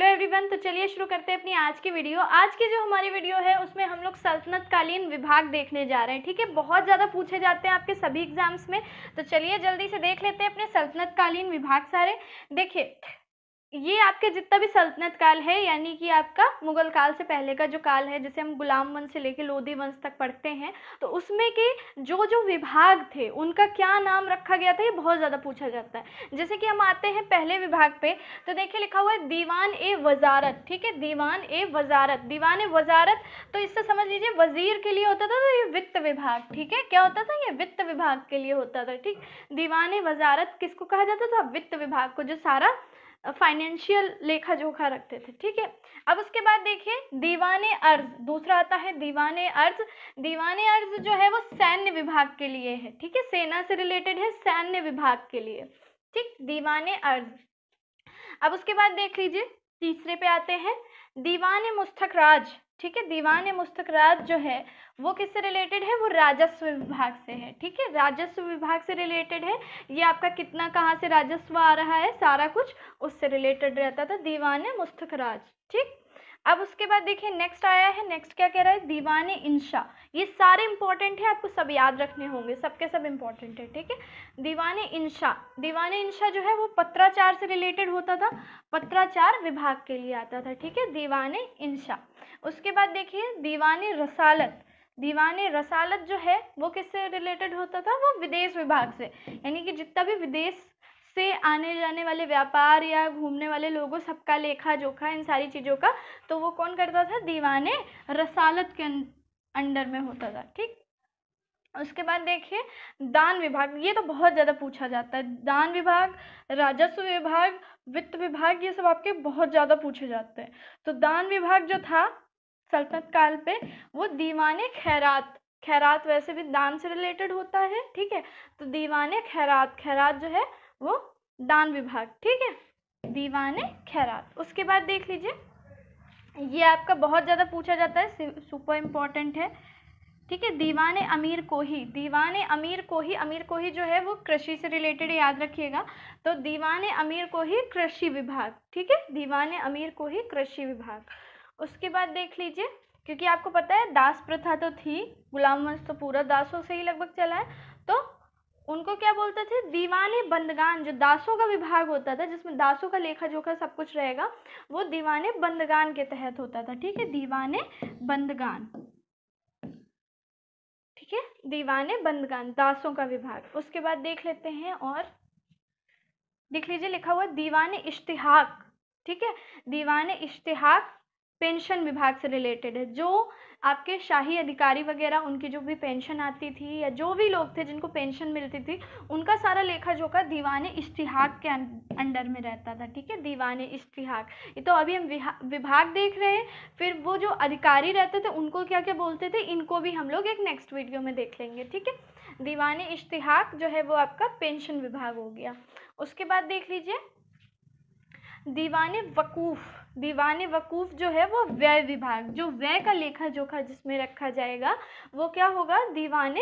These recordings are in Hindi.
हेलो एवरीवन तो चलिए शुरू करते हैं अपनी आज की वीडियो आज की जो हमारी वीडियो है उसमें हम लोग सल्तनत कालीन विभाग देखने जा रहे हैं ठीक है बहुत ज़्यादा पूछे जाते हैं आपके सभी एग्जाम्स में तो चलिए जल्दी से देख लेते हैं अपने सल्तनत कालीन विभाग सारे देखिए ये आपके जितना भी सल्तनत काल है यानी कि आपका मुगल काल से पहले का जो काल है जैसे हम गुलाम वंश से लेके लोधी वंश तक पढ़ते हैं तो उसमें के जो जो विभाग थे उनका क्या नाम रखा गया था ये बहुत ज़्यादा पूछा जाता है जैसे कि हम आते हैं पहले विभाग पे तो देखिए लिखा हुआ है दीवान ए वजारत ठीक है दीवान ए वजारत दीवान ए वजारत तो इससे समझ लीजिए वजीर के लिए होता था तो ये वित्त विभाग ठीक है क्या होता था ये वित्त विभाग के लिए होता था ठीक दीवान ए वजारत किसको कहा जाता था वित्त विभाग को जो सारा फाइनेंशियल लेखा जोखा रखते थे ठीक है अब उसके बाद देखिए दीवाने अर्ज दूसरा आता है दीवाने अर्ज दीवाने अर्ज जो है वो सैन्य विभाग के लिए है ठीक है सेना से रिलेटेड है सैन्य विभाग के लिए ठीक दीवाने अर्ज अब उसके बाद देख लीजिए तीसरे पे आते हैं दीवान मुस्तक राज ठीक है दीवान मुस्तक राज जो है वो किससे रिलेटेड है वो राजस्व विभाग से है ठीक है राजस्व विभाग से रिलेटेड है ये आपका कितना कहाँ से राजस्व आ रहा है सारा कुछ उससे रिलेटेड रहता था दीवान मुस्तक राज ठीक अब उसके बाद देखिए नेक्स्ट आया है नेक्स्ट क्या कह रहा है दीवान इंशा ये सारे इंपॉर्टेंट है आपको सब याद रखने होंगे सबके सब, सब इम्पॉर्टेंट है ठीक है दीवान इंशा दीवान इंशा जो है वो पत्राचार से रिलेटेड होता था पत्राचार विभाग के लिए आता था ठीक है दीवान इंशा उसके बाद देखिए दीवान रसालत दीवान रसालत जो है वो किससे रिलेटेड होता था वो विदेश विभाग से यानी कि जितना भी विदेश से आने जाने वाले व्यापार या घूमने वाले लोगों सबका लेखा जोखा इन सारी चीज़ों का तो वो कौन करता था दीवाने रसालत के अं-, अंडर में होता था ठीक उसके बाद देखिए दान विभाग ये तो बहुत ज़्यादा पूछा जाता है दान विभाग राजस्व विभाग वित्त विभाग ये सब आपके बहुत ज़्यादा पूछे जाते हैं तो दान विभाग जो था सल्तनत काल पे वो दीवान खैरात खैरात वैसे भी दान से रिलेटेड होता है ठीक है तो दीवान खैरात खैरात जो है वो दान विभाग ठीक है दीवान खैरात उसके बाद देख लीजिए ये आपका बहुत ज़्यादा पूछा जाता है सुपर इम्पॉर्टेंट है ठीक है दीवान अमीर को ही दीवान अमीर को ही अमीर को ही जो है वो कृषि से रिलेटेड याद रखिएगा तो दीवान अमीर को ही कृषि विभाग ठीक है दीवान अमीर को ही कृषि विभाग उसके बाद देख लीजिए क्योंकि आपको पता है दास प्रथा तो थी गुलाम वंश तो पूरा दासों से ही लगभग चला है उनको क्या बोलते थे दीवाने बंदगान जो दासों का विभाग होता था जिसमें दासों का लेखा जोखा सब कुछ रहेगा वो दीवाने बंदगान के तहत होता था ठीक है दीवाने बंदगान ठीक है दीवाने बंदगान दासों का विभाग उसके बाद देख लेते हैं और देख लीजिए लिखा हुआ दीवाने इश्तिहाक ठीक है दीवाने इश्तिहाक पेंशन विभाग से रिलेटेड है जो आपके शाही अधिकारी वगैरह उनकी जो भी पेंशन आती थी या जो भी लोग थे जिनको पेंशन मिलती थी उनका सारा लेखा जोखा दीवान इश्तिहाक के अं-, अंडर में रहता था ठीक है दीवान इश्तिहाक ये तो अभी हम विभाग देख रहे हैं फिर वो जो अधिकारी रहते थे उनको क्या क्या बोलते थे इनको भी हम लोग एक नेक्स्ट वीडियो में देख लेंगे ठीक है दीवान इश्तिहाक जो है वो आपका पेंशन विभाग हो गया उसके बाद देख लीजिए दीवान वकूफ़ दीवान वकूफ़ जो है वो व्यय विभाग जो व्यय का लेखा जोखा जिसमें रखा जाएगा वो क्या होगा दीवान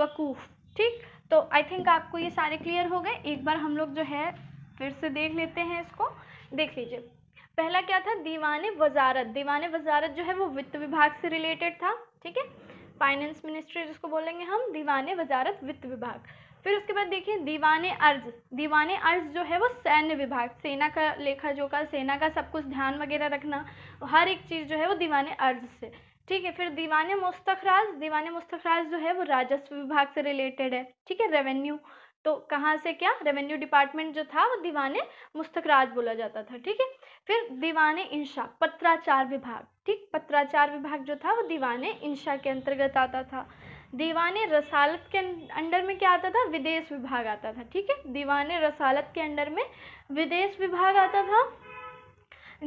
वकूफ़ ठीक तो आई थिंक आपको ये सारे क्लियर हो गए एक बार हम लोग जो है फिर से देख लेते हैं इसको देख लीजिए पहला क्या था दीवान वजारत दीवान वजारत जो है वो वित्त विभाग से रिलेटेड था ठीक है फाइनेंस मिनिस्ट्री जिसको बोलेंगे हम दीवान वजारत वित्त विभाग फिर उसके बाद देखिए दीवाने अर्ज दीवाने अर्ज जो है वो सैन्य विभाग सेना का लेखा जोखा सेना का सब कुछ ध्यान वगैरह रखना हर एक चीज़ जो है वो दीवाने अर्ज से ठीक है फिर दीवाने मुस्तखराज दीवाने मुस्तखराज जो है वो राजस्व विभाग से रिलेटेड है ठीक है रेवेन्यू तो कहाँ से क्या रेवेन्यू डिपार्टमेंट जो था वो दीवाने मुस्तखराज बोला जाता था ठीक है फिर दीवाने इंशा पत्राचार विभाग ठीक पत्राचार विभाग जो था वो दीवाने इंशा के अंतर्गत आता था दीवान रसालत के अं-, अंडर में क्या आता था विदेश विभाग आता था ठीक है दीवान रसालत के अंडर में विदेश विभाग आता था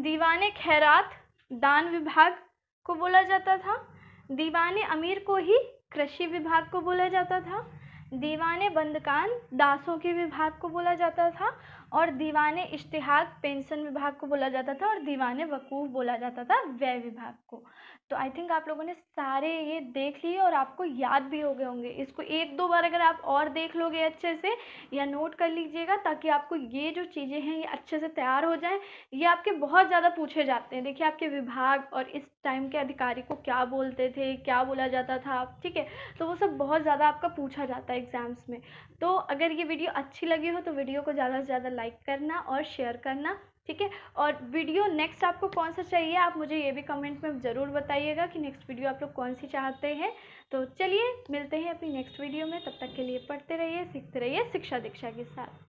दीवान खैरात दान विभाग को बोला जाता था दीवान अमीर को ही कृषि विभाग को बोला जाता था दीवान बंदकान दासों के विभाग को बोला जाता था और दीवान इश्तहाक पेंशन विभाग को बोला जाता था और दीवान वकूफ़ बोला जाता था व्यय विभाग को तो आई थिंक आप लोगों ने सारे ये देख लिए और आपको याद भी हो गए होंगे इसको एक दो बार अगर आप और देख लोगे अच्छे से या नोट कर लीजिएगा ताकि आपको ये जो चीज़ें हैं ये अच्छे से तैयार हो जाएं ये आपके बहुत ज़्यादा पूछे जाते हैं देखिए आपके विभाग और इस टाइम के अधिकारी को क्या बोलते थे क्या बोला जाता था ठीक है तो वो सब बहुत ज़्यादा आपका पूछा जाता है एग्ज़ाम्स में तो अगर ये वीडियो अच्छी लगी हो तो वीडियो को ज़्यादा से ज़्यादा लाइक करना और शेयर करना ठीक है और वीडियो नेक्स्ट आपको कौन सा चाहिए आप मुझे ये भी कमेंट में ज़रूर बताइएगा कि नेक्स्ट वीडियो आप लोग कौन सी चाहते हैं तो चलिए मिलते हैं अपनी नेक्स्ट वीडियो में तब तक के लिए पढ़ते रहिए सीखते रहिए शिक्षा दीक्षा के साथ